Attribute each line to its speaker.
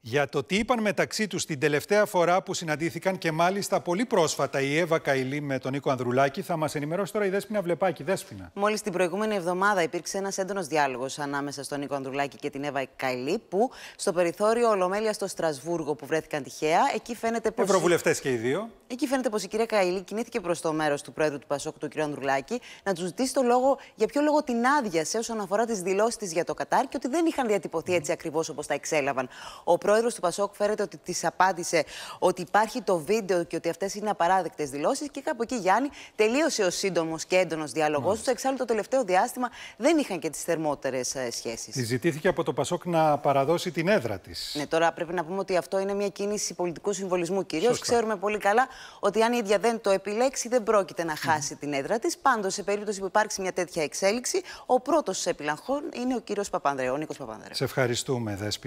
Speaker 1: για το τι είπαν μεταξύ τους την τελευταία φορά που συναντήθηκαν και μάλιστα πολύ πρόσφατα η Εύα Καηλή με τον Νίκο Ανδρουλάκη θα μας ενημερώσει τώρα η Δέσποινα Βλεπάκη. Δέσποινα.
Speaker 2: Μόλις την προηγούμενη εβδομάδα υπήρξε ένας έντονος διάλογος ανάμεσα στον Νίκο Ανδρουλάκη και την Εύα Καηλή που στο περιθώριο Ολομέλεια στο Στρασβούργο που βρέθηκαν τυχαία εκεί φαίνεται πως... Ευρωβουλευτές και οι δύο. Εκεί φαίνεται πως η κυρία Καηλή κινήθηκε προς το μέρος του πρόεδρου του Πασόκου του κ. Ανδρουλάκη να τους ζητήσει το λόγο για ποιο λόγο την άδεια σε όσον αφορά τις δηλώσεις της για το Κατάρ και ότι δεν είχαν διατυπωθεί έτσι ακριβώς όπως τα εξέλαβαν. Ο πρόεδρος του Πασόκ φέρεται ότι της απάντησε ότι υπάρχει το βίντεο και ότι αυτές είναι απαράδεκτες δηλώσεις. Και κάπου εκεί, Γιάννη, τελείωσε ο σύντομος και έντονος διάλογό τους. Εξάλλου, το τελευταίο διάστημα δεν είχαν και τις θερμότερες ε, σχέσεις.
Speaker 1: Τη ζητήθηκε από το Πασόκ να παραδώσει την έδρα της.
Speaker 2: Ναι, τώρα πρέπει να πούμε ότι αυτό είναι μια κίνηση πολιτικού συμβολισμού κυρίως. Ξέρουμε πολύ καλά ότι αν η ίδια δεν το επιλέξει, δεν πρόκειται να χάσει την έδρα της. Πάντως, σε περίπτωση που υπάρξει μια τέτοια εξέλιξη, ο πρώτος επιλαγχών είναι ο κύριος Παπανδρέο, ο Νίκος Παπανδρέο.
Speaker 1: Σε ευχαριστούμε, Δέσπινα.